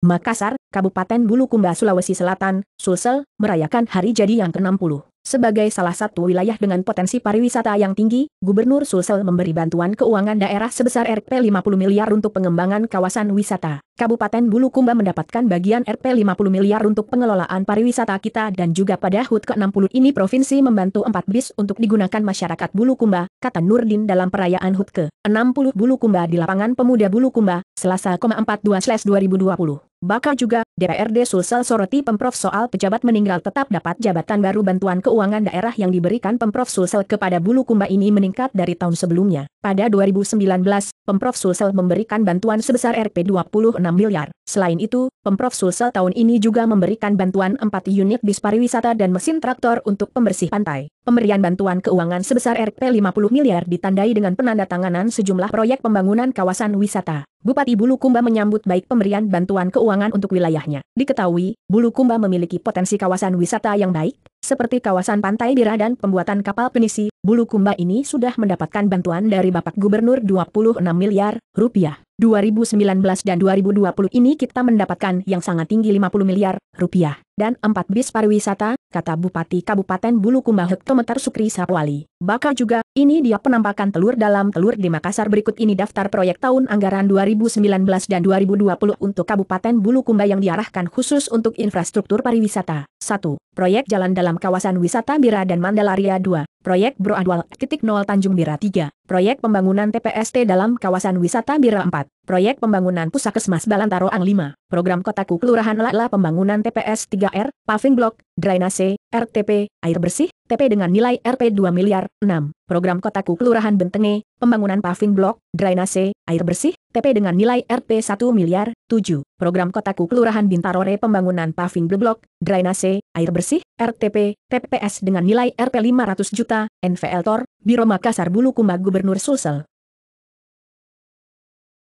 Makassar, Kabupaten Bulukumba Sulawesi Selatan, Sulsel, merayakan hari jadi yang ke-60. Sebagai salah satu wilayah dengan potensi pariwisata yang tinggi, Gubernur Sulsel memberi bantuan keuangan daerah sebesar Rp 50 miliar untuk pengembangan kawasan wisata. Kabupaten Bulukumba mendapatkan bagian Rp 50 miliar untuk pengelolaan pariwisata kita dan juga pada HUT ke-60 ini provinsi membantu 4 bis untuk digunakan masyarakat Bulukumba, kata Nurdin dalam perayaan HUT ke-60 Bulukumba di lapangan pemuda Bulukumba, Selasa 42/2020. Bakal juga, DPRD Sulsel soroti Pemprov soal pejabat meninggal tetap dapat jabatan baru bantuan keuangan daerah yang diberikan Pemprov Sulsel kepada bulu kumba ini meningkat dari tahun sebelumnya. Pada 2019, Pemprov Sulsel memberikan bantuan sebesar Rp26 miliar. Selain itu, Pemprov Sulsel tahun ini juga memberikan bantuan 4 unit bis pariwisata dan mesin traktor untuk pembersih pantai. Pemberian bantuan keuangan sebesar Rp 50 miliar ditandai dengan penandatanganan sejumlah proyek pembangunan kawasan wisata. Bupati Bulukumba menyambut baik pemberian bantuan keuangan untuk wilayahnya. Diketahui, Bulukumba memiliki potensi kawasan wisata yang baik, seperti kawasan pantai Biradan dan pembuatan kapal penisi, Bulu Kumba ini sudah mendapatkan bantuan dari Bapak Gubernur 26 miliar rupiah. 2019 dan 2020 ini kita mendapatkan yang sangat tinggi 50 miliar rupiah. Dan 4 bis pariwisata, kata Bupati Kabupaten Bulukumba Hektometer Sukri Sapwali. Bahkan juga, ini dia penampakan telur dalam telur di Makassar berikut ini daftar proyek tahun anggaran 2019 dan 2020 untuk Kabupaten Bulukumba yang diarahkan khusus untuk infrastruktur pariwisata. 1. Proyek jalan dalam kawasan wisata Bira dan Mandalaria 2. Proyek Bro Adwal, titik nol Tanjung Bira 3. Proyek Pembangunan TPST dalam Kawasan Wisata Bira 4, Proyek Pembangunan Pusakesmas Balantaro Ang 5, Program Kotaku Kelurahan Lala Pembangunan TPS 3R, Paving block, Drainase, RTP, Air Bersih, TP dengan nilai Rp 2 miliar, 6, Program Kotaku Kelurahan Bentenge, Pembangunan Paving block, Drainase, Air Bersih, TP dengan nilai Rp 1 miliar, 7, Program Kotaku Kelurahan Bintarore Pembangunan Paving block, Drainase, Air Bersih, RTP, TPS dengan nilai Rp 500 juta, NVL Tor, Biro Makassar Bulukumba Gubernur Gubernur Sulsel.